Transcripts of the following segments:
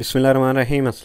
अस्सलाम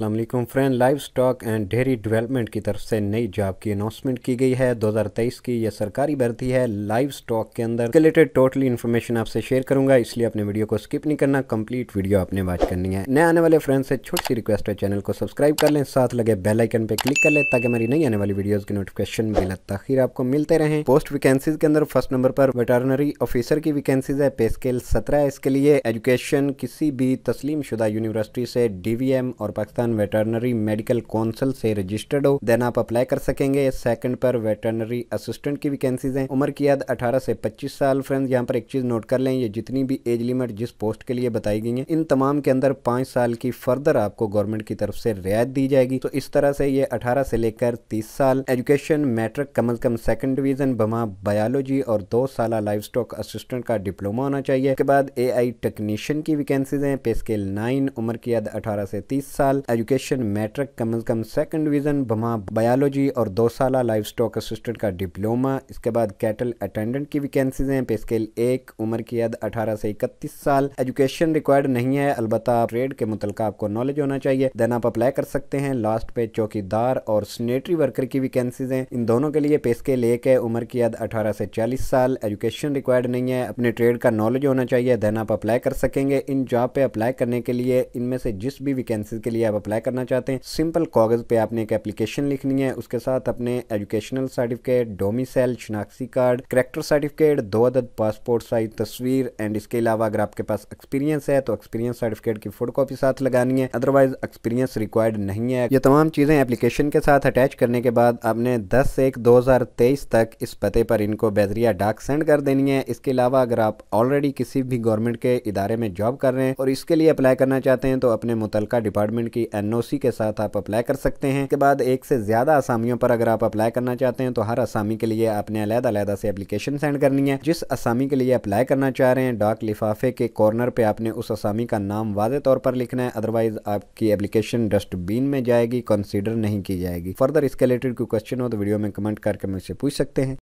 वालेकुम friend livestock and dairy development की तरफ से नई जॉब की अनाउंसमेंट की गई है 2023 की यह सरकारी भर्ती है लाइव स्टॉक के अंदर रिलेटेड टोटली इन्फॉर्मेशन आपसे शेयर करूंगा इसलिए अपने वीडियो को स्किप नहीं करना कंप्लीट वीडियो आपने वॉच करनी है नए आने वाले फ्रेंड से छोटी सी रिक्वेस्ट है चैनल को सब्सक्राइब कर लें साथ लगे बेलाइकन पर क्लिक कर लें ताकि हमारी नई आने वाली वीडियोज की नोटिफिकेशन मिले तखिर आपको मिलते रहे पोस्ट वैकेंसीज के अंदर फर्स्ट नंबर पर वेटरनरी ऑफिसर की वैकेंसीज है पे स्केल सत्रह इसके लिए एजुकेशन किसी भी तस्लीम शुदा यूनिवर्सिटी से डीवीएम और पाकिस्तान वेटरनरी मेडिकल काउंसिल से रजिस्टर्ड हो देन आप अप्लाई कर सकेंगे सेकंड पर वेटरनरी असिस्टेंट की वैकेंसीज हैं उम्र की याद अठारह से पच्चीस साल फ्रेंड्स यहाँ पर एक चीज़ नोट कर लें ये जितनी भी एज लिमिट जिस पोस्ट के लिए बताई गई है इन तमाम के अंदर पांच साल की फर्दर आपको गवर्नमेंट की तरफ से रियायत दी जाएगी तो इस तरह से ये अठारह से लेकर तीस साल education matric cum as cum second division बमा बायोलॉजी और दो साल लाइफ स्टॉक असिस्टेंट का डिप्लोमा होना चाहिए इसके बाद ए आई टेक्नीशियन की वैकेंसीज हैं पे स्केल नाइन उम्र की याद अठारह से तीस साल education matric cum as cum second division बमा बायोलॉजी और दो साल लाइफ स्टॉक असिस्टेंट का डिप्लोमा इसके बाद कैटल अटेंडेंट की वैकेंसीज हैं पे स्केल एक उम्र की याद अठारह से इकतीस साल एजुकेशन रिक्वायर्ड नहीं है अलबत् ट्रेड के मुतल आपको नॉलेज होना चाहिए देन आप अप्लाई कर सकते हैं लास्ट पे चौकीदार और सनेटरी वर्कर की वैकेंसीज हैं इन दोनों के लिए पे स्केल एक है उम्र की याद अठारह से चालीस साल एजुकेशन रिक्वायर्ड नहीं है अपने ट्रेड का नॉलेज होना चाहिए देन आप अप्लाई कर सकेंगे इन जॉब पे अप्लाई करने के लिए इनमें से जिस जिस भी वैकेंसी के लिए आप अप्लाई करना चाहते हैं सिंपल कागज़ पे आपने एक एप्लीकेशन लिखनी है उसके साथ अपने एजुकेशनल सर्टिफिकेट डोमिसल शनाख्ती कार्ड करेक्टर सर्टिफिकेट दो अदद पासपोर्ट साइज तस्वीर एंड इसके अलावा अगर आपके पास एक्सपीरियंस है तो एक्सपीरियंस सर्टिफिकेट की फोटो कॉपी साथ लगानी है अदरवाइज एक्सपीरियंस रिक्वायर्ड नहीं है ये तमाम चीज़ें एप्लीकेशन के साथ अटैच करने के बाद आपने दस एक दो तक इस पते पर इनको बेजरिया डाक सेंड कर देनी है इसके अलावा अगर आप ऑलरेडी किसी भी गवर्नमेंट के इदारे में जॉब कर रहे हैं और इसके लिए अप्लाई करना चाहते हैं तो अपने मुतल डिपार्टमेंट की एन के साथ आप अप्लाई कर सकते हैं इसके बाद एक से ज़्यादा असामियों पर अगर आप अप्लाई करना चाहते हैं तो हर असामी के लिए आपने अलहदा अलहदा से अप्लीकेशन सेंड करनी है जिस असामी के लिए अप्लाई करना चाह रहे हैं डाक लिफाफे के कॉर्नर पर आपने उस असामी का नाम वाज तौर पर लिखना है अदरवाइज आपकी एप्लीकेशन डस्टबिन में जाएगी कंसिडर नहीं की जाएगी फर्दर इसके रिलेटेड कोई क्वेश्चन हो तो वीडियो में कमेंट करके मुझसे पूछ सकते हैं